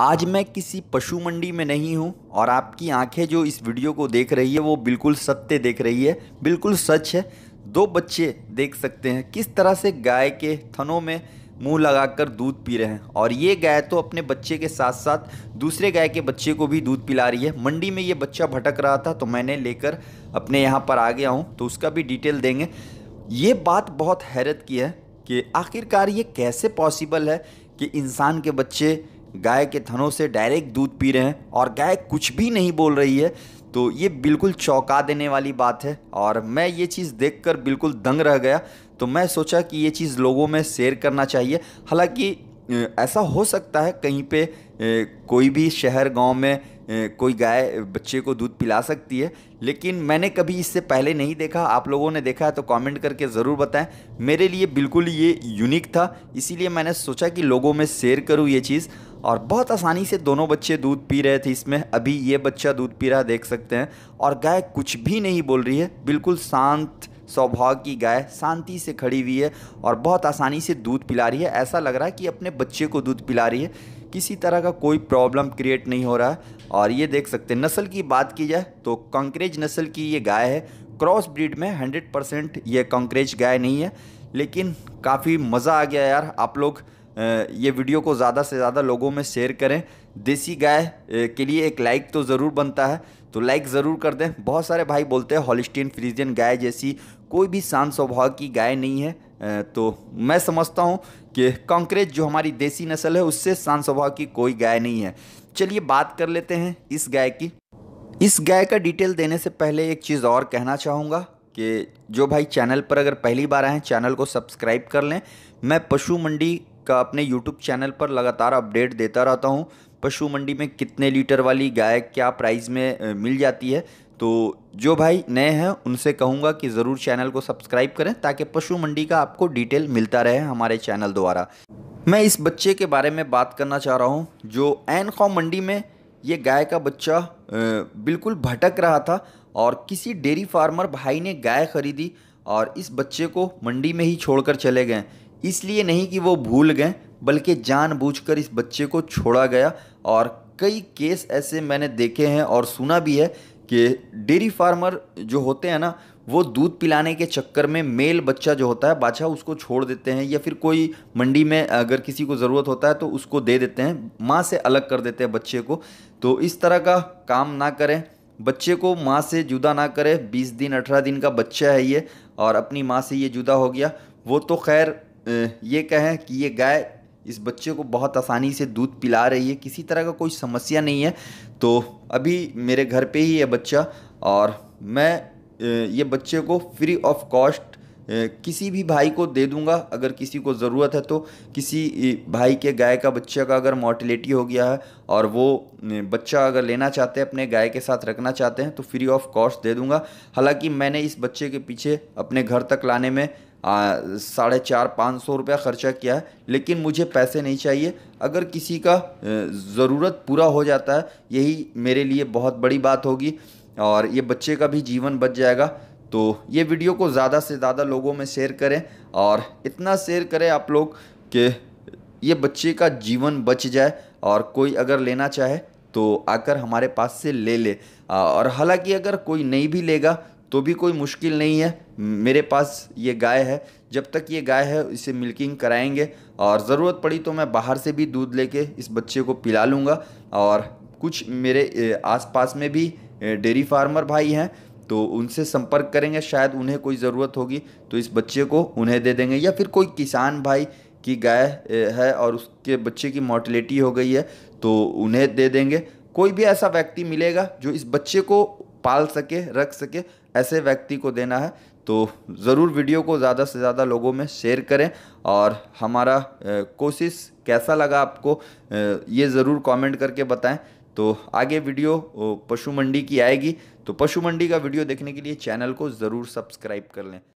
आज मैं किसी पशु मंडी में नहीं हूँ और आपकी आंखें जो इस वीडियो को देख रही है वो बिल्कुल सत्य देख रही है बिल्कुल सच है दो बच्चे देख सकते हैं किस तरह से गाय के थनों में मुंह लगाकर दूध पी रहे हैं और ये गाय तो अपने बच्चे के साथ साथ दूसरे गाय के बच्चे को भी दूध पिला रही है मंडी में ये बच्चा भटक रहा था तो मैंने लेकर अपने यहाँ पर आ गया हूँ तो उसका भी डिटेल देंगे ये बात बहुत हैरत की है कि आखिरकार ये कैसे पॉसिबल है कि इंसान के बच्चे गाय के थनों से डायरेक्ट दूध पी रहे हैं और गाय कुछ भी नहीं बोल रही है तो ये बिल्कुल चौंका देने वाली बात है और मैं ये चीज़ देखकर बिल्कुल दंग रह गया तो मैं सोचा कि ये चीज़ लोगों में शेयर करना चाहिए हालांकि ऐसा हो सकता है कहीं पे कोई भी शहर गांव में कोई गाय बच्चे को दूध पिला सकती है लेकिन मैंने कभी इससे पहले नहीं देखा आप लोगों ने देखा है तो कमेंट करके ज़रूर बताएं मेरे लिए बिल्कुल ये यूनिक था इसीलिए मैंने सोचा कि लोगों में शेयर करूँ ये चीज़ और बहुत आसानी से दोनों बच्चे दूध पी रहे थे इसमें अभी ये बच्चा दूध पी रहा देख सकते हैं और गाय कुछ भी नहीं बोल रही है बिल्कुल शांत स्वभाव की गाय शांति से खड़ी हुई है और बहुत आसानी से दूध पिला रही है ऐसा लग रहा है कि अपने बच्चे को दूध पिला रही है किसी तरह का कोई प्रॉब्लम क्रिएट नहीं हो रहा है और ये देख सकते हैं नस्ल की बात की जाए तो कंकरेज नस्ल की ये गाय है क्रॉस ब्रीड में 100 परसेंट ये कंकरेज गाय नहीं है लेकिन काफ़ी मज़ा आ गया यार आप लोग ये वीडियो को ज़्यादा से ज़्यादा लोगों में शेयर करें देसी गाय के लिए एक लाइक तो ज़रूर बनता है तो लाइक ज़रूर कर दें बहुत सारे भाई बोलते हैं हॉलिस्टीन फ्रीजियन गाय जैसी कोई भी शांत स्वभाव की गाय नहीं है तो मैं समझता हूँ कि कॉन्क्रेज जो हमारी देसी नस्ल है उससे शांत स्वभाव की कोई गाय नहीं है चलिए बात कर लेते हैं इस गाय की इस गाय का डिटेल देने से पहले एक चीज़ और कहना चाहूँगा कि जो भाई चैनल पर अगर पहली बार आए चैनल को सब्सक्राइब कर लें मैं पशु मंडी का अपने यूट्यूब चैनल पर लगातार अपडेट देता रहता हूँ पशु मंडी में कितने लीटर वाली गाय क्या प्राइस में मिल जाती है तो जो भाई नए हैं उनसे कहूँगा कि ज़रूर चैनल को सब्सक्राइब करें ताकि पशु मंडी का आपको डिटेल मिलता रहे हमारे चैनल द्वारा मैं इस बच्चे के बारे में बात करना चाह रहा हूँ जो एन खॉ मंडी में ये गाय का बच्चा बिल्कुल भटक रहा था और किसी डेयरी फार्मर भाई ने गाय खरीदी और इस बच्चे को मंडी में ही छोड़कर चले गए इसलिए नहीं कि वो भूल गए बल्कि जानबूझकर इस बच्चे को छोड़ा गया और कई केस ऐसे मैंने देखे हैं और सुना भी है कि डेयरी फार्मर जो होते हैं ना वो दूध पिलाने के चक्कर में मेल बच्चा जो होता है बाछा उसको छोड़ देते हैं या फिर कोई मंडी में अगर किसी को ज़रूरत होता है तो उसको दे देते हैं माँ से अलग कर देते हैं बच्चे को तो इस तरह का काम ना करें बच्चे को माँ से जुदा ना करें बीस दिन अठारह दिन का बच्चा है ये और अपनी माँ से ये जुदा हो गया वो तो खैर ये कहें कि ये गाय इस बच्चे को बहुत आसानी से दूध पिला रही है किसी तरह का कोई समस्या नहीं है तो अभी मेरे घर पे ही है बच्चा और मैं ये बच्चे को फ्री ऑफ कॉस्ट किसी भी भाई को दे दूंगा अगर किसी को ज़रूरत है तो किसी भाई के गाय का बच्चे का अगर मोर्टिलिटी हो गया है और वो बच्चा अगर लेना चाहते हैं अपने गाय के साथ रखना चाहते हैं तो फ्री ऑफ कॉस्ट दे दूंगा हालांकि मैंने इस बच्चे के पीछे अपने घर तक लाने में साढ़े चार पाँच सौ रुपया ख़र्चा किया है लेकिन मुझे पैसे नहीं चाहिए अगर किसी का ज़रूरत पूरा हो जाता है यही मेरे लिए बहुत बड़ी बात होगी और ये बच्चे का भी जीवन बच जाएगा तो ये वीडियो को ज़्यादा से ज़्यादा लोगों में शेयर करें और इतना शेयर करें आप लोग कि ये बच्चे का जीवन बच जाए और कोई अगर लेना चाहे तो आकर हमारे पास से ले ले और हालांकि अगर कोई नहीं भी लेगा तो भी कोई मुश्किल नहीं है मेरे पास ये गाय है जब तक ये गाय है इसे मिल्किंग कराएंगे और ज़रूरत पड़ी तो मैं बाहर से भी दूध लेके इस बच्चे को पिला लूँगा और कुछ मेरे आसपास में भी डेरी फार्मर भाई हैं तो उनसे संपर्क करेंगे शायद उन्हें कोई ज़रूरत होगी तो इस बच्चे को उन्हें दे देंगे या फिर कोई किसान भाई की गाय है और उसके बच्चे की मोटिलिटी हो गई है तो उन्हें दे देंगे कोई भी ऐसा व्यक्ति मिलेगा जो इस बच्चे को पाल सके रख सके ऐसे व्यक्ति को देना है तो ज़रूर वीडियो को ज़्यादा से ज़्यादा लोगों में शेयर करें और हमारा कोशिश कैसा लगा आपको ये ज़रूर कमेंट करके बताएं तो आगे वीडियो पशु मंडी की आएगी तो पशु मंडी का वीडियो देखने के लिए चैनल को ज़रूर सब्सक्राइब कर लें